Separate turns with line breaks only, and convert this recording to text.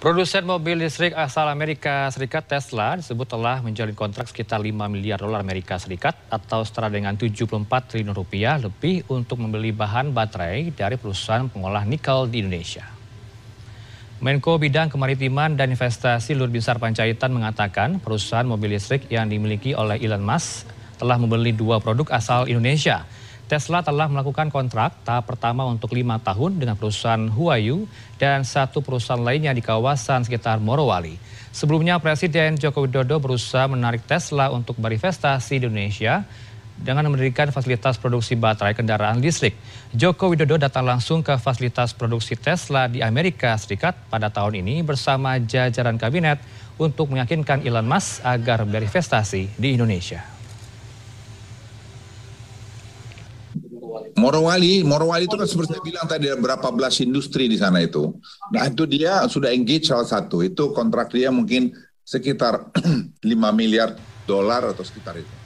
Produsen mobil listrik asal Amerika Serikat Tesla disebut telah menjalin kontrak sekitar 5 miliar dolar Amerika Serikat atau setara dengan 74 triliun rupiah lebih untuk membeli bahan baterai dari perusahaan pengolah nikel di Indonesia. Menko Bidang Kemaritiman dan Investasi Luhut Binsar Panjaitan mengatakan perusahaan mobil listrik yang dimiliki oleh Elon Musk telah membeli dua produk asal Indonesia Tesla telah melakukan kontrak tahap pertama untuk lima tahun dengan perusahaan Huayu dan satu perusahaan lainnya di kawasan sekitar Morowali. Sebelumnya, Presiden Joko Widodo berusaha menarik Tesla untuk berinvestasi di Indonesia dengan memberikan fasilitas produksi baterai kendaraan listrik. Joko Widodo datang langsung ke fasilitas produksi Tesla di Amerika Serikat pada tahun ini bersama jajaran kabinet untuk meyakinkan Elon Musk agar berinvestasi di Indonesia.
Morowali, Morowali itu kan seperti saya bilang tadi ada berapa belas industri di sana itu. Nah itu dia sudah engage salah satu. Itu kontrak dia mungkin sekitar 5 miliar dolar atau sekitar itu.